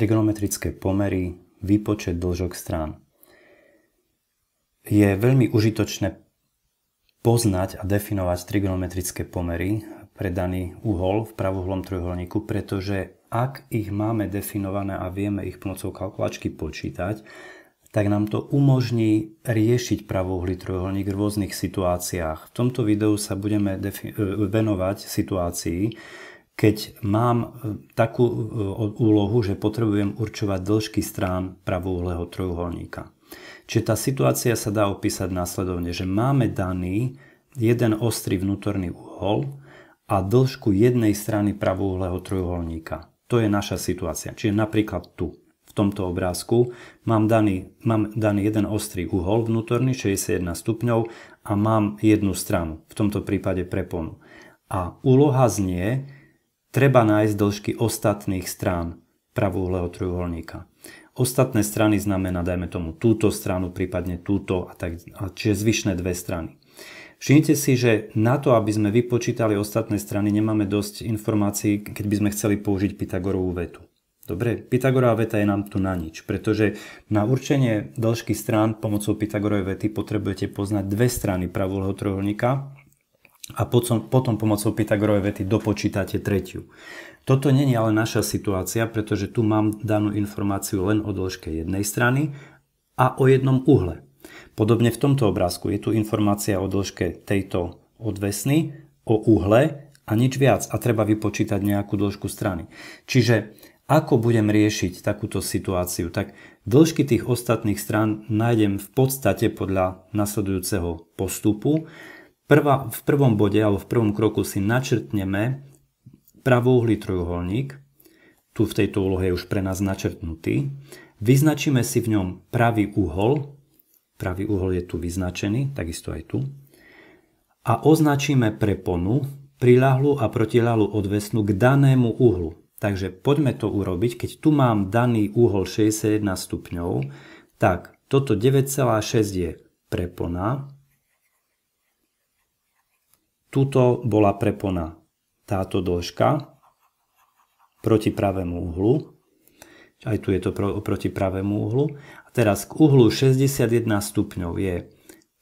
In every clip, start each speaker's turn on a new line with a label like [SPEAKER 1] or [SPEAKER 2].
[SPEAKER 1] trigonometrické pomery, výpočet dĺžok strán. Je veľmi užitočné poznať a definovať trigonometrické pomery pre daný uhol v pravohlom trojuholníku, pretože ak ich máme definované a vieme ich pomocou kalkulačky počítať, tak nám to umožní riešiť pravouhly trojuholník v rôznych situáciách. V tomto videu sa budeme e, venovať situácii, keď mám e, takú e, úlohu, že potrebujem určovať dĺžky strán pravouhlého trojuholníka. Čiže tá situácia sa dá opísať následovne, že máme daný jeden ostrý vnútorný uhol a dĺžku jednej strany pravouhlého trojuholníka. To je naša situácia. Čiže napríklad tu, v tomto obrázku, mám daný, mám daný jeden ostrý uhol vnútorný, 61 stupňov, a mám jednu stranu, v tomto prípade preponu. A úloha znie, Treba nájsť dĺžky ostatných strán pravúhleho trojuholníka. Ostatné strany znamená, dajme tomu, túto stranu, prípadne túto, a tak, čiže zvyšné dve strany. Všimnite si, že na to, aby sme vypočítali ostatné strany, nemáme dosť informácií, keď by sme chceli použiť Pythagorovú vetu. Dobre, Pythagorová veta je nám tu na nič, pretože na určenie dĺžky strán pomocou Pythagorovej vety potrebujete poznať dve strany pravúhleho trojuholníka, a potom, potom pomocou Pythagorovej vety dopočítate tretiu. Toto není ale naša situácia, pretože tu mám danú informáciu len o dĺžke jednej strany a o jednom uhle. Podobne v tomto obrázku je tu informácia o dĺžke tejto odvesny, o uhle a nič viac a treba vypočítať nejakú dĺžku strany. Čiže ako budem riešiť takúto situáciu, tak dĺžky tých ostatných strán nájdem v podstate podľa nasledujúceho postupu Prvá, v prvom bode alebo v prvom kroku si načrtneme pravouhlý trojuholník, tu v tejto úlohe je už pre nás načrtnutý. Vyznačíme si v ňom pravý uhol, pravý uhol je tu vyznačený, takisto aj tu, a označíme preponu, priľahlú a protiľahlú odvesnú k danému uhlu. Takže poďme to urobiť, keď tu mám daný uhol 61 stupňov, tak toto 9,6 je prepona, Tuto bola prepona táto dĺžka proti pravému uhlu. Aj tu je to proti pravému uhlu. A teraz k uhlu 61 stupňov je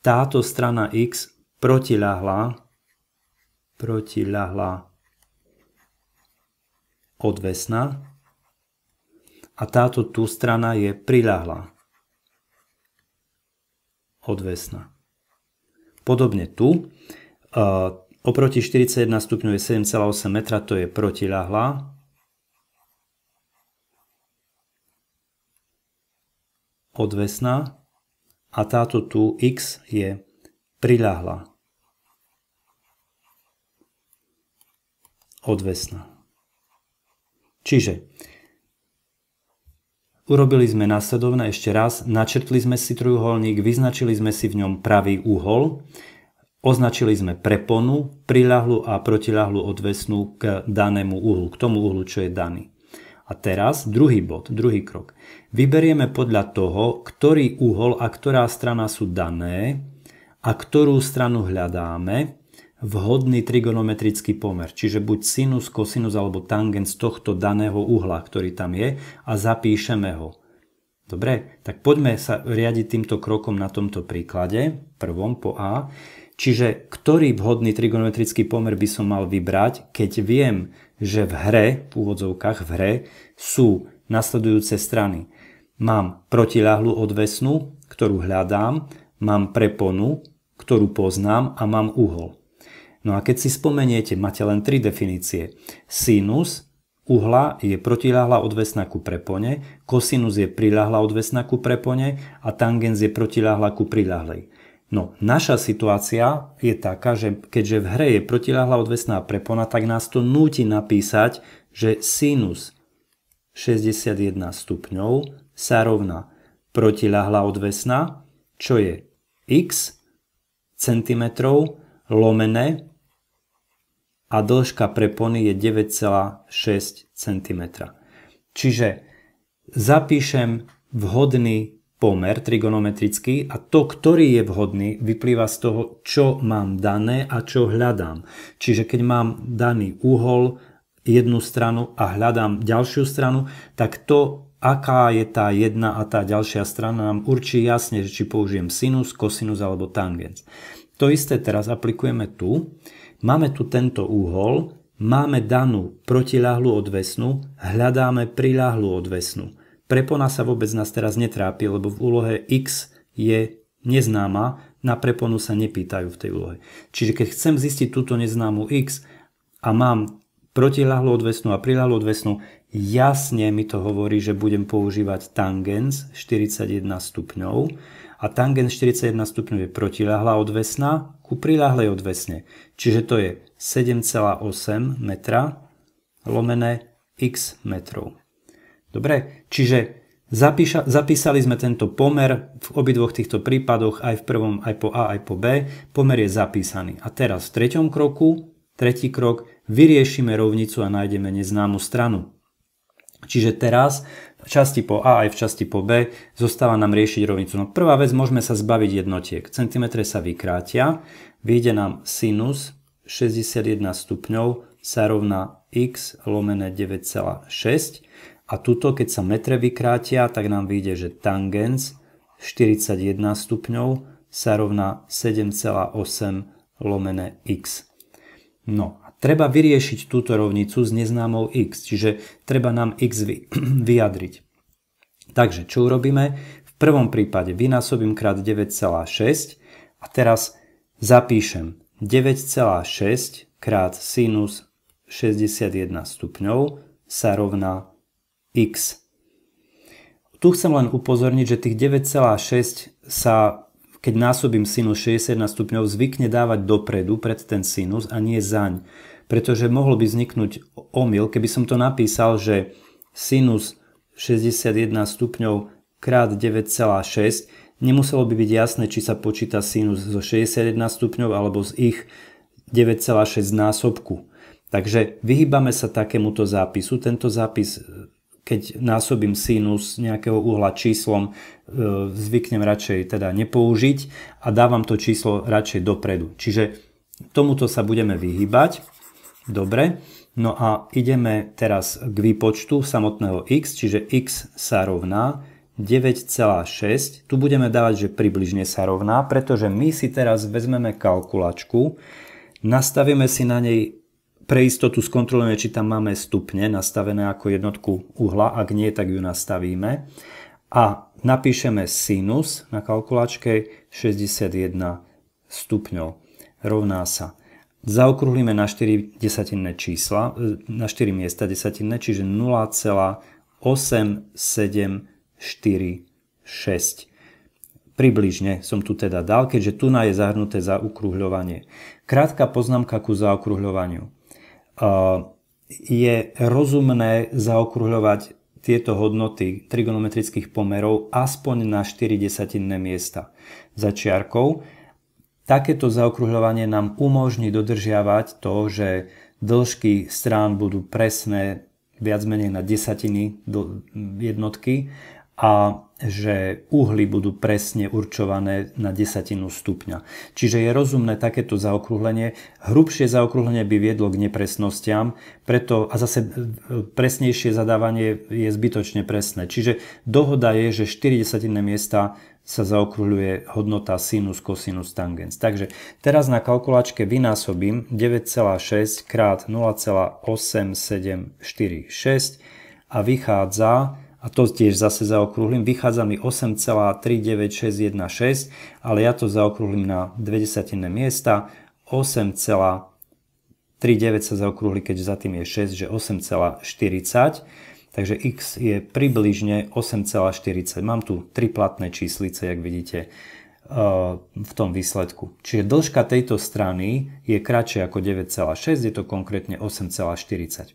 [SPEAKER 1] táto strana x protiľahla protiľahla odvesná a táto tu strana je priľahla odvesná. Podobne tu Eh, oproti 41 stupňov je 7,8 metra, to je protiľahlá. Odvesná. A táto tu x je priľahlá. Odvesná. Čiže urobili sme následovné ešte raz, načrtli sme si trojuholník, vyznačili sme si v ňom pravý úhol, Označili sme preponu, priľahlu a protiľahlu odvesnú k danému uhlu, k tomu uhlu, čo je daný. A teraz druhý bod, druhý krok. Vyberieme podľa toho, ktorý uhol a ktorá strana sú dané a ktorú stranu hľadáme vhodný trigonometrický pomer, čiže buď sinus, kosinus alebo tangens tohto daného uhla, ktorý tam je a zapíšeme ho. Dobre, tak poďme sa riadiť týmto krokom na tomto príklade, prvom po A. Čiže ktorý vhodný trigonometrický pomer by som mal vybrať, keď viem, že v hre, v úvodzovkách v hre, sú nasledujúce strany. Mám protiláhlu odvesnú, ktorú hľadám, mám preponu, ktorú poznám a mám uhol. No a keď si spomeniete, máte len tri definície. Sinus uhla je protiláhla odvesná ku prepone, kosinus je priláhla odvesná ku prepone a tangens je protiláhla ku priláhlej. No, naša situácia je taká, že keďže v hre je protiľahla odvesná prepona, tak nás to núti napísať, že sinus 61 stupňov sa rovná protiľahla odvesná, čo je x cm lomené a dĺžka prepony je 9,6 cm. Čiže zapíšem vhodný pomer trigonometrický a to, ktorý je vhodný, vyplýva z toho, čo mám dané a čo hľadám. Čiže keď mám daný úhol jednu stranu a hľadám ďalšiu stranu, tak to, aká je tá jedna a tá ďalšia strana, nám určí jasne, či použijem sinus, kosinus alebo tangens. To isté teraz aplikujeme tu. Máme tu tento úhol, máme danú protiláhlu odvesnú, hľadáme priláhlu odvesnú. Prepona sa vôbec nás teraz netrápi, lebo v úlohe x je neznáma, na preponu sa nepýtajú v tej úlohe. Čiže keď chcem zistiť túto neznámu x a mám protiľahlú odvesnú a priľahlú odvesnú, jasne mi to hovorí, že budem používať tangens 41 stupňov a tangens 41 stupňov je protiľahlá odvesná ku priľahlej odvesne. Čiže to je 7,8 metra lomené x metrov. Dobre, čiže Zapíša, zapísali sme tento pomer v obidvoch týchto prípadoch, aj v prvom, aj po A, aj po B. Pomer je zapísaný. A teraz v treťom kroku, tretí krok, vyriešime rovnicu a nájdeme neznámu stranu. Čiže teraz v časti po A aj v časti po B zostáva nám riešiť rovnicu. No prvá vec, môžeme sa zbaviť jednotiek. Centimetre sa vykrátia, vyjde nám sinus 61 stupňov sa rovná x lomené 9,6 a tuto, keď sa metre vykrátia, tak nám vyjde, že tangens 41 stupňov sa rovná 7,8 lomené x. No a treba vyriešiť túto rovnicu s neznámou x, čiže treba nám x vyjadriť. Takže čo urobíme? V prvom prípade vynásobím krát 9,6 a teraz zapíšem 9,6 krát sinus 61 stupňov sa rovná x. Tu chcem len upozorniť, že tých 9,6 sa, keď násobím sinus 61 stupňov, zvykne dávať dopredu pred ten sinus a nie zaň. Pretože mohol by vzniknúť omyl, keby som to napísal, že sinus 61 stupňov krát 9,6, nemuselo by byť jasné, či sa počíta sinus zo 61 stupňov alebo z ich 9,6 násobku. Takže vyhýbame sa takémuto zápisu. Tento zápis keď násobím sinus nejakého uhla číslom, e, zvyknem radšej teda nepoužiť a dávam to číslo radšej dopredu. Čiže tomuto sa budeme vyhybať. Dobre. No a ideme teraz k výpočtu samotného x, čiže x sa rovná 9,6. Tu budeme dávať, že približne sa rovná, pretože my si teraz vezmeme kalkulačku, nastavíme si na nej pre istotu skontrolujeme, či tam máme stupne nastavené ako jednotku uhla, ak nie, tak ju nastavíme. A napíšeme sinus na kalkulačke 61 stupňov rovná sa. Zaokrúhlime na 4 desatinné čísla, e, na 4 miesta desatinné, čiže 0,8746 približne som tu teda dal, keďže tu na je zahrnuté zaokrúhľovanie. Krátka poznámka ku zaokrúhľovaniu je rozumné zaokrúhľovať tieto hodnoty trigonometrických pomerov aspoň na 4 desatinné miesta za čiarkou. Takéto zaokrúhľovanie nám umožní dodržiavať to, že dĺžky strán budú presné viac menej na desatiny jednotky a že uhly budú presne určované na desatinu stupňa. Čiže je rozumné takéto zaokrúhlenie. Hrubšie zaokrúhlenie by viedlo k nepresnostiam, preto, a zase e, presnejšie zadávanie je zbytočne presné. Čiže dohoda je, že 4 desatinné miesta sa zaokrúhľuje hodnota sinus, cosinus, tangens. Takže teraz na kalkulačke vynásobím 9,6 krát 0,8746 a vychádza a to tiež zase zaokrúhlim, vychádza mi 8,39616, ale ja to zaokrúhlim na dve desatinné miesta, 8,39 sa zaokrúhli, keďže za tým je 6, že 8,40. Takže x je približne 8,40. Mám tu tri platné číslice, jak vidíte eh, v tom výsledku. Čiže dĺžka tejto strany je kratšia ako 9,6, je to konkrétne 8,40.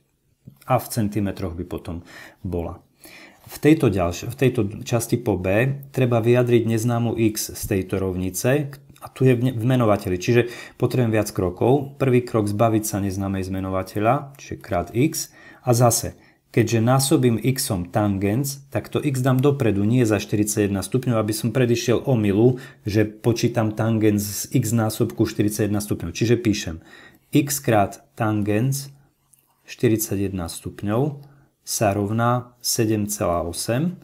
[SPEAKER 1] A v centimetroch by potom bola. V tejto, ďalš- v tejto časti po B treba vyjadriť neznámu x z tejto rovnice a tu je v menovateli, čiže potrebujem viac krokov. Prvý krok zbaviť sa neznámej zmenovateľa, čiže krát x a zase Keďže násobím x tangens, tak to x dám dopredu, nie za 41 stupňov, aby som predišiel omilu, že počítam tangens z x násobku 41 stupňov. Čiže píšem x krát tangens 41 stupňov sa rovná 7,8.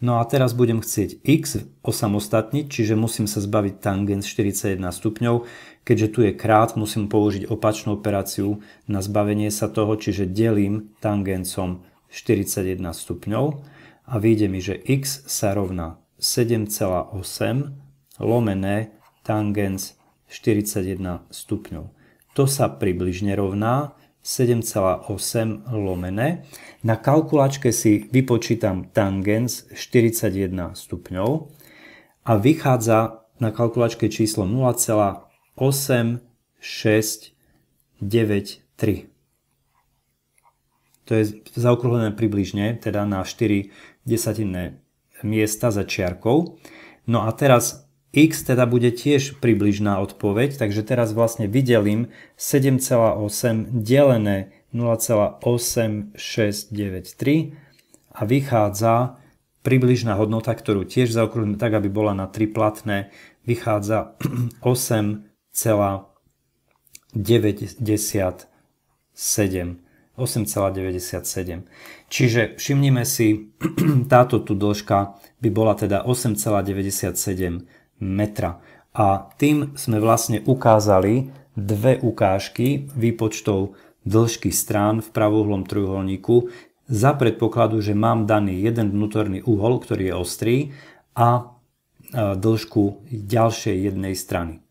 [SPEAKER 1] No a teraz budem chcieť x osamostatniť, čiže musím sa zbaviť tangens 41 stupňov. Keďže tu je krát, musím použiť opačnú operáciu na zbavenie sa toho, čiže delím tangencom 41 stupňov a vyjde mi, že x sa rovná 7,8 lomené tangens 41 stupňov. To sa približne rovná 7,8 lomené, Na kalkulačke si vypočítam tangens 41 stupňov a vychádza na kalkulačke číslo 0,8693. To je zaokrúhlené približne, teda na 4 desatinné miesta za čiarkou. No a teraz x teda bude tiež približná odpoveď, takže teraz vlastne vydelím 7,8 delené 0,8693 a vychádza približná hodnota, ktorú tiež zaokrúhlim tak, aby bola na 3 platné, vychádza 8,97. 8,97. Čiže všimnime si, táto tu dĺžka by bola teda 8,97 metra. A tým sme vlastne ukázali dve ukážky výpočtov dĺžky strán v pravouhlom trojuholníku za predpokladu, že mám daný jeden vnútorný uhol, ktorý je ostrý a e, dĺžku ďalšej jednej strany.